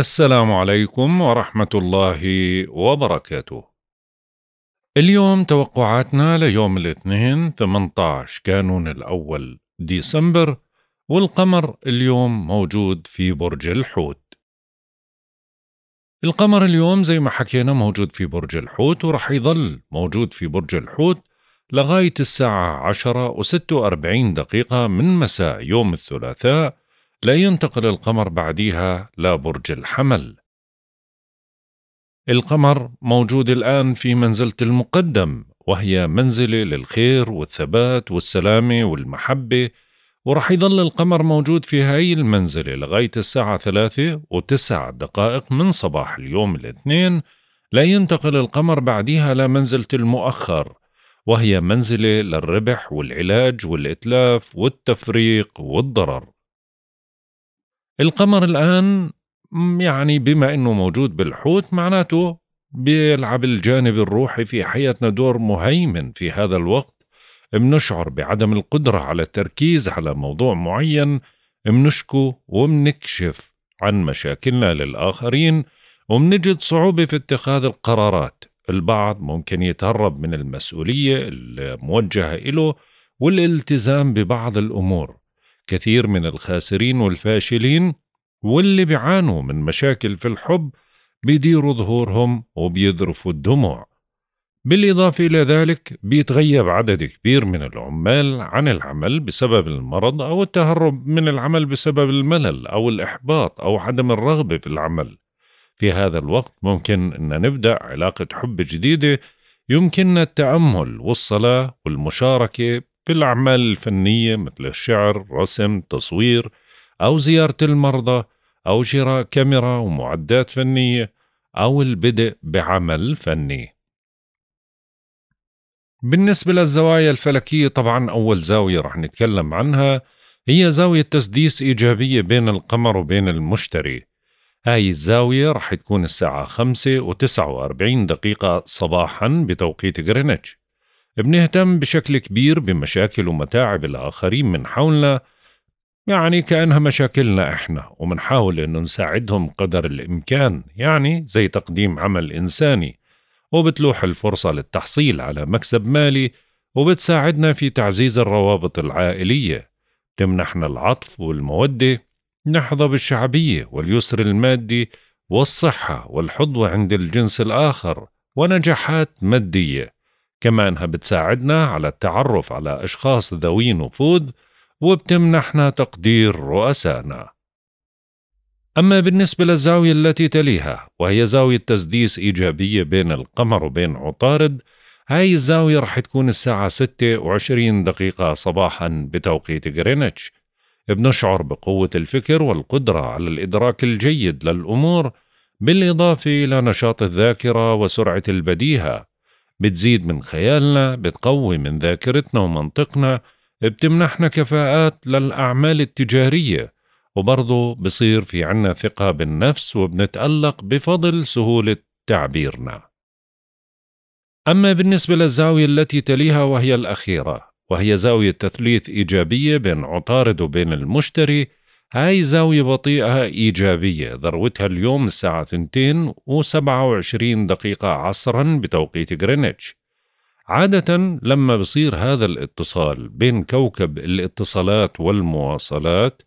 السلام عليكم ورحمة الله وبركاته. اليوم توقعاتنا ليوم الاثنين 18 كانون الأول ديسمبر والقمر اليوم موجود في برج الحوت. القمر اليوم زي ما حكينا موجود في برج الحوت ورح يظل موجود في برج الحوت لغاية الساعة 10 و46 دقيقة من مساء يوم الثلاثاء لا ينتقل القمر بعديها لا برج الحمل القمر موجود الآن في منزلة المقدم وهي منزلة للخير والثبات والسلامة والمحبة ورح يظل القمر موجود في هاي المنزلة لغاية الساعة ثلاثة وتسع دقائق من صباح اليوم الاثنين لا ينتقل القمر بعدها لمنزلة المؤخر وهي منزلة للربح والعلاج والإتلاف والتفريق والضرر القمر الآن يعني بما أنه موجود بالحوت معناته بيلعب الجانب الروحي في حياتنا دور مهيمن في هذا الوقت منشعر بعدم القدرة على التركيز على موضوع معين منشكو ومنكشف عن مشاكلنا للآخرين ومنجد صعوبة في اتخاذ القرارات البعض ممكن يتهرب من المسؤولية الموجهة إله والالتزام ببعض الأمور كثير من الخاسرين والفاشلين واللي بيعانوا من مشاكل في الحب بيديروا ظهورهم وبيذرفوا الدموع بالإضافة إلى ذلك بيتغيب عدد كبير من العمال عن العمل بسبب المرض أو التهرب من العمل بسبب الملل أو الإحباط أو عدم الرغبة في العمل في هذا الوقت ممكن أن نبدأ علاقة حب جديدة يمكننا التأمل والصلاة والمشاركة بالأعمال الفنية مثل الشعر، رسم، تصوير، أو زيارة المرضى، أو شراء كاميرا ومعدات فنية، أو البدء بعمل فني. بالنسبة للزوايا الفلكية طبعا أول زاوية رح نتكلم عنها هي زاوية تسديس إيجابية بين القمر وبين المشتري هاي الزاوية رح تكون الساعة 5 و49 دقيقة صباحا بتوقيت غرينتش بنهتم بشكل كبير بمشاكل ومتاعب الآخرين من حولنا يعني كأنها مشاكلنا إحنا ومنحاول إنه نساعدهم قدر الإمكان يعني زي تقديم عمل إنساني وبتلوح الفرصة للتحصيل على مكسب مالي وبتساعدنا في تعزيز الروابط العائلية تمنحنا العطف والمودة نحظى بالشعبية واليسر المادي والصحة والحظوة عند الجنس الآخر ونجاحات مادية كما أنها بتساعدنا على التعرف على أشخاص ذوي نفوذ وبتمنحنا تقدير رؤسائنا أما بالنسبة للزاوية التي تليها وهي زاوية تسديس إيجابية بين القمر وبين عطارد هاي الزاوية رح تكون الساعة وعشرين دقيقة صباحا بتوقيت غرينتش بنشعر بقوة الفكر والقدرة على الإدراك الجيد للأمور بالإضافة إلى نشاط الذاكرة وسرعة البديهة بتزيد من خيالنا بتقوي من ذاكرتنا ومنطقنا بتمنحنا كفاءات للأعمال التجارية وبرضه بصير في عنا ثقة بالنفس وبنتألق بفضل سهولة تعبيرنا أما بالنسبة للزاوية التي تليها وهي الأخيرة وهي زاوية تثليث إيجابية بين عطارد وبين المشتري هاي زاوية بطيئة إيجابية ذروتها اليوم الساعة 2 و27 دقيقة عصرا بتوقيت غرينتش عادة لما بصير هذا الاتصال بين كوكب الاتصالات والمواصلات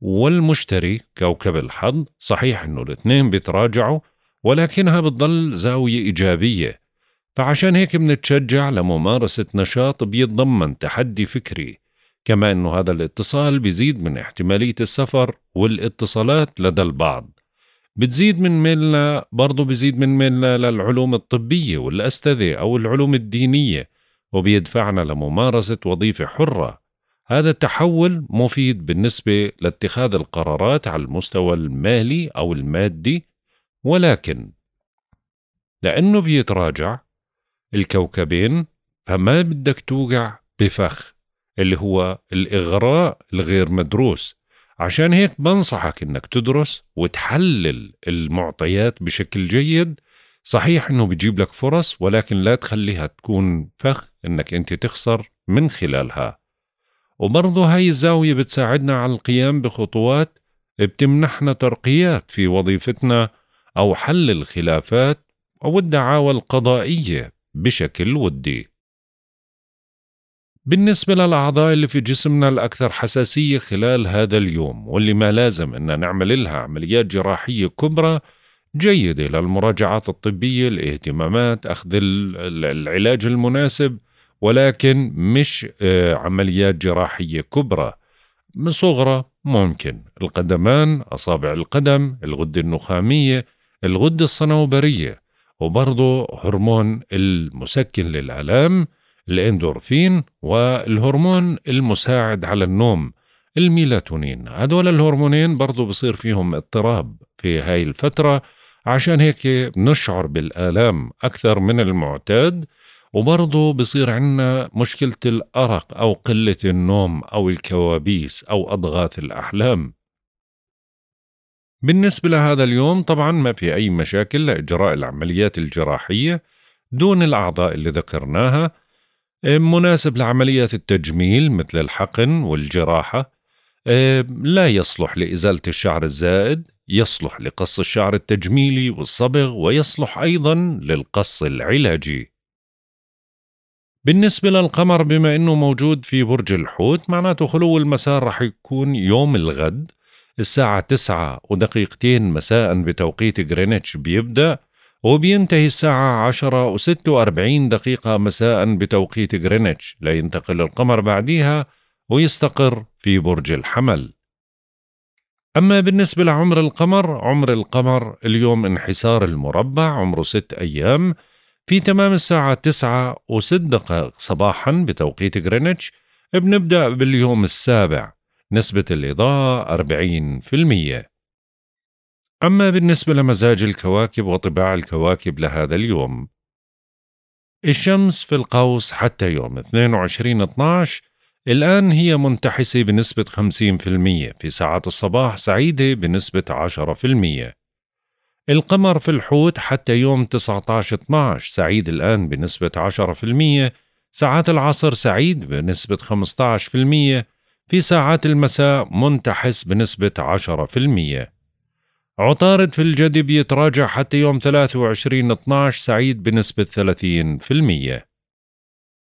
والمشتري كوكب الحظ صحيح انه الاثنين بيتراجعوا ولكنها بتضل زاوية إيجابية فعشان هيك بنتشجع لممارسة نشاط بيتضمن تحدي فكري كما أن هذا الاتصال بيزيد من احتمالية السفر والاتصالات لدى البعض بتزيد من ميلنا برضه بيزيد من ميلنا للعلوم الطبية والأستاذة أو العلوم الدينية وبيدفعنا لممارسة وظيفة حرة هذا التحول مفيد بالنسبة لاتخاذ القرارات على المستوى المالي أو المادي ولكن لأنه بيتراجع الكوكبين فما بدك توقع بفخ اللي هو الإغراء الغير مدروس عشان هيك بنصحك إنك تدرس وتحلل المعطيات بشكل جيد صحيح إنه بيجيب لك فرص ولكن لا تخليها تكون فخ إنك أنت تخسر من خلالها وبرضو هاي الزاوية بتساعدنا على القيام بخطوات بتمنحنا ترقيات في وظيفتنا أو حل الخلافات أو الدعاوى القضائية بشكل ودي بالنسبة للأعضاء اللي في جسمنا الأكثر حساسية خلال هذا اليوم واللي ما لازم أن نعمل لها عمليات جراحية كبرى جيدة للمراجعات الطبية الاهتمامات أخذ العلاج المناسب ولكن مش آه، عمليات جراحية كبرى من صغرى ممكن القدمان أصابع القدم الغدة النخامية الغدة الصنوبرية وبرضه هرمون المسكن للآلام الاندورفين والهرمون المساعد على النوم الميلاتونين هدول الهرمونين برضو بصير فيهم اضطراب في هاي الفترة عشان هيك نشعر بالآلام أكثر من المعتاد وبرضه بصير عندنا مشكلة الأرق أو قلة النوم أو الكوابيس أو أضغاث الأحلام بالنسبة لهذا اليوم طبعا ما في أي مشاكل لإجراء العمليات الجراحية دون الأعضاء اللي ذكرناها إيه، مناسب لعمليات التجميل مثل الحقن والجراحة إيه، لا يصلح لإزالة الشعر الزائد يصلح لقص الشعر التجميلي والصبغ ويصلح أيضا للقص العلاجي بالنسبة للقمر بما أنه موجود في برج الحوت معناته خلو المسار رح يكون يوم الغد الساعة تسعة ودقيقتين مساء بتوقيت غرينتش بيبدأ وبينتهي الساعة 10 و46 دقيقة مساء بتوقيت غرينتش لينتقل القمر بعديها ويستقر في برج الحمل أما بالنسبة لعمر القمر عمر القمر اليوم انحسار المربع عمره ست أيام في تمام الساعة تسعة وست دقائق صباحا بتوقيت غرينتش بنبدأ باليوم السابع نسبة الإضاءة 40% أما بالنسبة لمزاج الكواكب وطباع الكواكب لهذا اليوم الشمس في القوس حتى يوم 22 12 الآن هي منتحسة بنسبة 50% في ساعات الصباح سعيدة بنسبة 10% القمر في الحوت حتى يوم 19 12 سعيد الآن بنسبة 10% ساعات العصر سعيد بنسبة 15% في ساعات المساء منتحس بنسبة 10% عطارد في الجدي بيتراجع حتى يوم 23 12 سعيد بنسبة 30%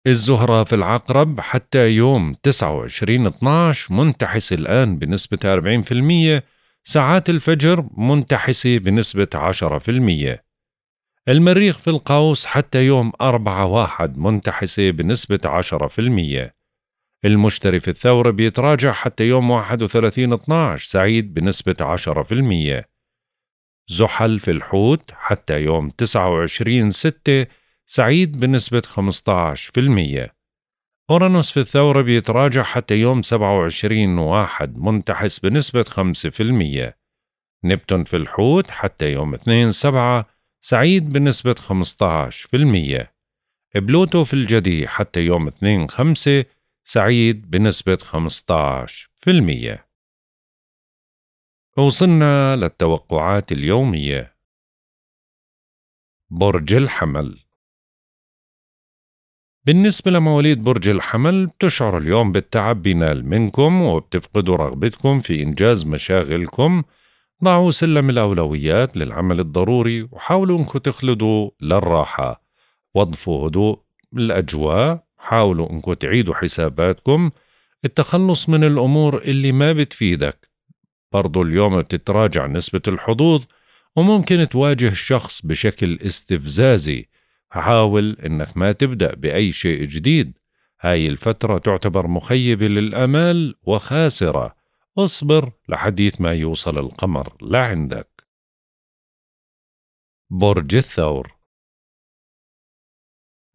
الزهرة في العقرب حتى يوم 29 12 منتحس الآن بنسبة 40% ساعات الفجر منتحسة بنسبة 10% المريخ في القوس حتى يوم 4 1 منتحسة بنسبة 10% المشتري في الثورة بيتراجع حتى يوم 31 12 سعيد بنسبة 10% زحل في الحوت حتى يوم 29 6 سعيد بنسبة 15% أورانوس في الثورة بيتراجع حتى يوم 27 واحد منتحس بنسبة 5% نبتون في الحوت حتى يوم 2 7 سعيد بنسبة 15% بلوتو في الجدي حتى يوم 2 5 سعيد بنسبة 15% وصلنا للتوقعات اليومية برج الحمل بالنسبة لمواليد برج الحمل بتشعر اليوم بالتعب بينال منكم وبتفقدوا رغبتكم في إنجاز مشاغلكم ضعوا سلم الأولويات للعمل الضروري وحاولوا أنكم تخلدوا للراحة وظفوا هدوء الأجواء حاولوا أنكم تعيدوا حساباتكم التخلص من الأمور اللي ما بتفيدك برضو اليوم بتتراجع نسبة الحظوظ وممكن تواجه شخص بشكل استفزازي حاول انك ما تبدأ بأي شيء جديد هاي الفترة تعتبر مخيبة للأمال وخاسرة اصبر لحديث ما يوصل القمر لعندك برج الثور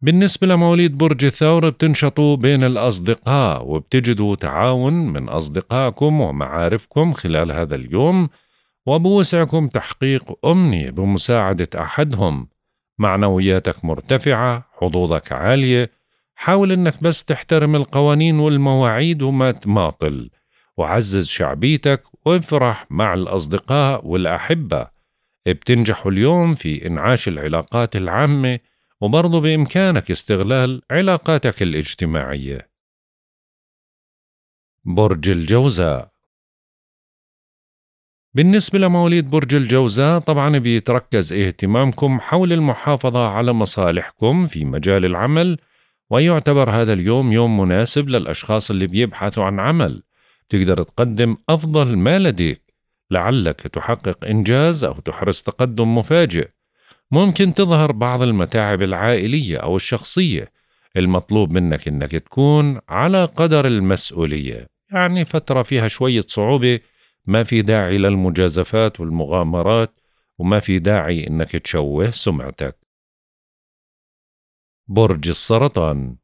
بالنسبة لمواليد برج الثور بتنشطوا بين الأصدقاء وبتجدوا تعاون من أصدقائكم ومعارفكم خلال هذا اليوم وبوسعكم تحقيق أمنية بمساعدة أحدهم معنوياتك مرتفعة حظوظك عالية حاول أنك بس تحترم القوانين والمواعيد وما تماطل وعزز شعبيتك وافرح مع الأصدقاء والأحبة بتنجحوا اليوم في إنعاش العلاقات العامة وبرضه بإمكانك استغلال علاقاتك الاجتماعية برج الجوزاء بالنسبة لمواليد برج الجوزاء طبعا بيتركز اهتمامكم حول المحافظة على مصالحكم في مجال العمل ويعتبر هذا اليوم يوم مناسب للأشخاص اللي بيبحثوا عن عمل تقدر تقدم أفضل ما لديك لعلك تحقق إنجاز أو تحرز تقدم مفاجئ ممكن تظهر بعض المتاعب العائلية أو الشخصية المطلوب منك إنك تكون على قدر المسؤولية يعني فترة فيها شوية صعوبة ما في داعي للمجازفات والمغامرات وما في داعي إنك تشوه سمعتك برج السرطان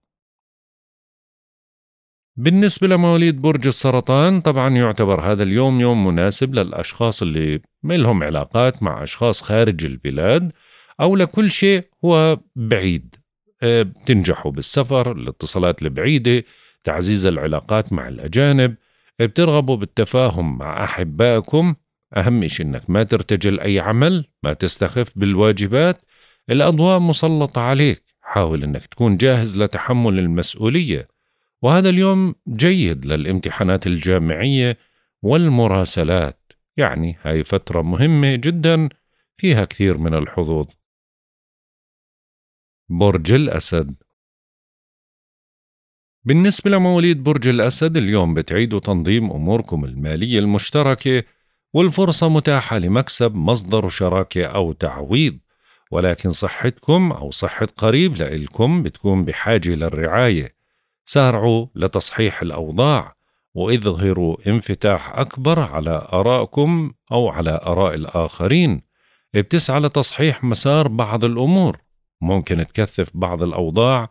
بالنسبة لمواليد برج السرطان طبعا يعتبر هذا اليوم يوم مناسب للأشخاص اللي ما لهم علاقات مع أشخاص خارج البلاد أو لكل شيء هو بعيد آه، بتنجحوا بالسفر الاتصالات البعيدة تعزيز العلاقات مع الأجانب بترغبوا بالتفاهم مع أحبائكم أهم شيء أنك ما ترتجل أي عمل ما تستخف بالواجبات الأضواء مسلطة عليك حاول أنك تكون جاهز لتحمل المسؤولية وهذا اليوم جيد للامتحانات الجامعية والمراسلات يعني هاي فترة مهمة جدا فيها كثير من الحظوظ برج الأسد بالنسبة لمواليد برج الأسد اليوم بتعيدوا تنظيم أموركم المالية المشتركة والفرصة متاحة لمكسب مصدر شراكة أو تعويض ولكن صحتكم أو صحة قريب لإلكم بتكون بحاجة للرعاية سارعوا لتصحيح الأوضاع واظهروا انفتاح أكبر على آرائكم أو على آراء الآخرين بتسعى لتصحيح مسار بعض الأمور ممكن تكثف بعض الأوضاع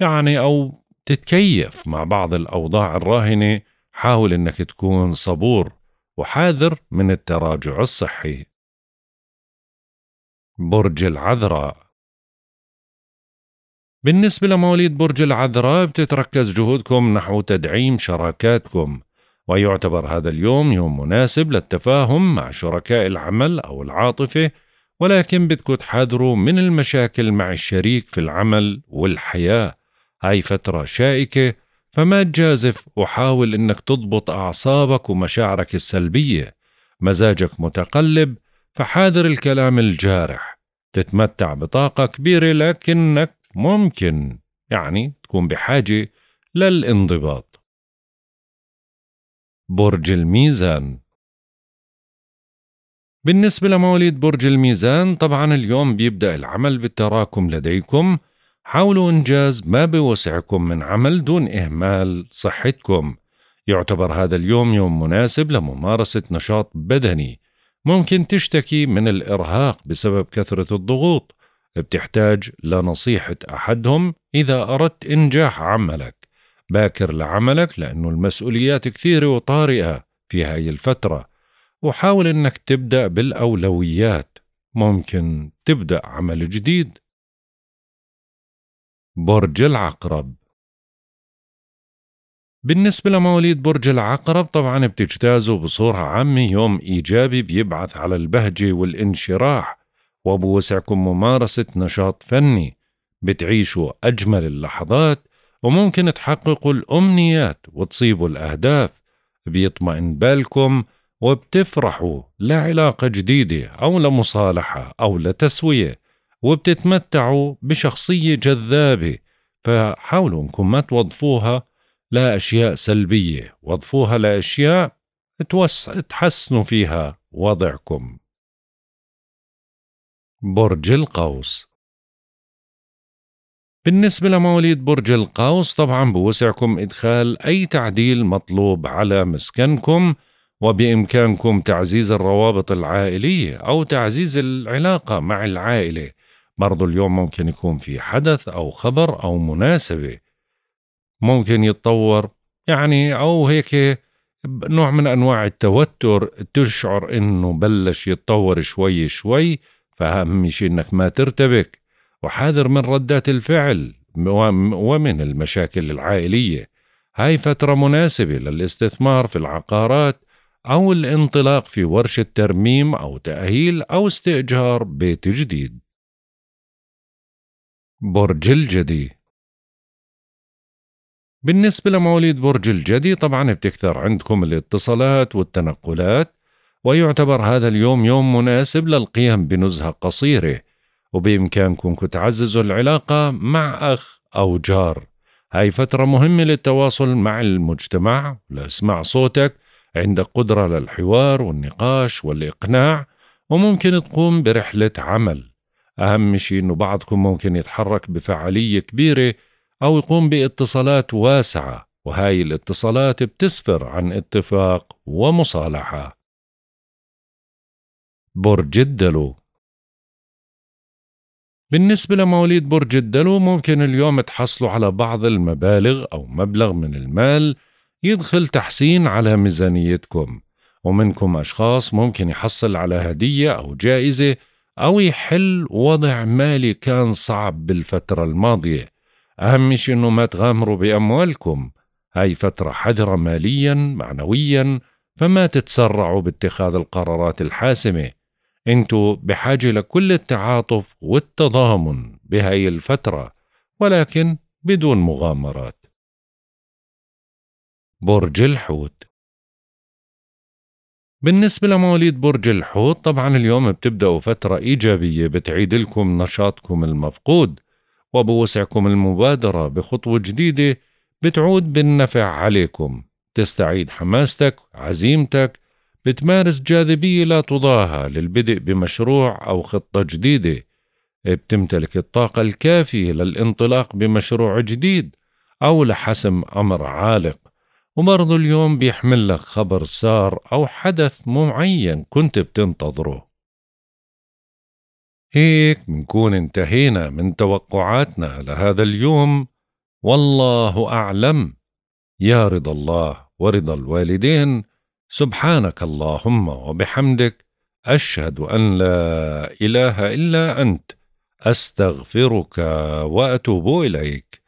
يعني أو تتكيف مع بعض الأوضاع الراهنة حاول أنك تكون صبور وحاذر من التراجع الصحي برج العذراء بالنسبة لمواليد برج العذراء بتتركز جهودكم نحو تدعيم شراكاتكم ويعتبر هذا اليوم يوم مناسب للتفاهم مع شركاء العمل أو العاطفة ولكن بدكم تحذروا من المشاكل مع الشريك في العمل والحياة هاي فترة شائكة فما تجازف وحاول انك تضبط أعصابك ومشاعرك السلبية مزاجك متقلب فحاذر الكلام الجارح تتمتع بطاقة كبيرة لكنك ممكن يعني تكون بحاجة للانضباط برج الميزان بالنسبة لمواليد برج الميزان طبعا اليوم بيبدأ العمل بالتراكم لديكم حاولوا إنجاز ما بوسعكم من عمل دون إهمال صحتكم يعتبر هذا اليوم يوم مناسب لممارسة نشاط بدني ممكن تشتكي من الإرهاق بسبب كثرة الضغوط بتحتاج لنصيحة أحدهم إذا أردت إنجاح عملك باكر لعملك لأنه المسؤوليات كثيرة وطارئة في هاي الفترة وحاول انك تبدا بالاولويات ممكن تبدا عمل جديد برج العقرب بالنسبة لمواليد برج العقرب طبعا بتجتازوا بصورة عامة يوم إيجابي بيبعث على البهجة والانشراح وبوسعكم ممارسة نشاط فني بتعيشوا أجمل اللحظات وممكن تحققوا الأمنيات وتصيبوا الأهداف بيطمئن بالكم وبتفرحوا لعلاقة جديدة أو لمصالحة أو لتسوية وبتتمتعوا بشخصية جذابة فحاولوا انكم ما توظفوها لأشياء سلبية وظفوها لأشياء توس... تحسنوا فيها وضعكم برج القوس بالنسبة لمواليد برج القوس طبعا بوسعكم إدخال أي تعديل مطلوب على مسكنكم وبإمكانكم تعزيز الروابط العائلية أو تعزيز العلاقة مع العائلة برضو اليوم ممكن يكون في حدث أو خبر أو مناسبة ممكن يتطور يعني أو هيك نوع من أنواع التوتر تشعر إنه بلش يتطور شوي شوي فأهم شيء إنك ما ترتبك وحاذر من ردات الفعل ومن المشاكل العائلية هاي فترة مناسبة للاستثمار في العقارات أو الانطلاق في ورشة ترميم أو تأهيل أو استئجار بيت جديد. برج الجدي بالنسبة لمواليد برج الجدي طبعا بتكثر عندكم الاتصالات والتنقلات ويعتبر هذا اليوم يوم مناسب للقيام بنزهة قصيرة وبإمكانكم تعززوا العلاقة مع أخ أو جار هاي فترة مهمة للتواصل مع المجتمع لأسمع صوتك عندك قدرة للحوار والنقاش والإقناع وممكن تقوم برحلة عمل أهم شيء أنه بعضكم ممكن يتحرك بفعالية كبيرة أو يقوم باتصالات واسعة وهاي الاتصالات بتسفر عن اتفاق ومصالحة برج الدلو بالنسبة لمواليد برج الدلو ممكن اليوم تحصلوا على بعض المبالغ أو مبلغ من المال يدخل تحسين على ميزانيتكم ومنكم أشخاص ممكن يحصل على هدية أو جائزة أو يحل وضع مالي كان صعب بالفترة الماضية أهم شيء إنه ما تغامروا بأموالكم هاي فترة حذرة ماليا معنويا فما تتسرعوا باتخاذ القرارات الحاسمة انتوا بحاجة لكل التعاطف والتضامن بهاي الفترة ولكن بدون مغامرات برج الحوت بالنسبة لمواليد برج الحوت طبعا اليوم بتبدأوا فترة إيجابية بتعيد لكم نشاطكم المفقود وبوسعكم المبادرة بخطوة جديدة بتعود بالنفع عليكم تستعيد حماستك عزيمتك بتمارس جاذبية لا تضاهى للبدء بمشروع أو خطة جديدة بتمتلك الطاقة الكافية للانطلاق بمشروع جديد أو لحسم أمر عالق وبرضو اليوم بيحمل لك خبر صار أو حدث معين كنت بتنتظره هيك بنكون انتهينا من توقعاتنا لهذا اليوم والله أعلم يا رضا الله ورضا الوالدين سبحانك اللهم وبحمدك أشهد أن لا إله إلا أنت أستغفرك وأتوب إليك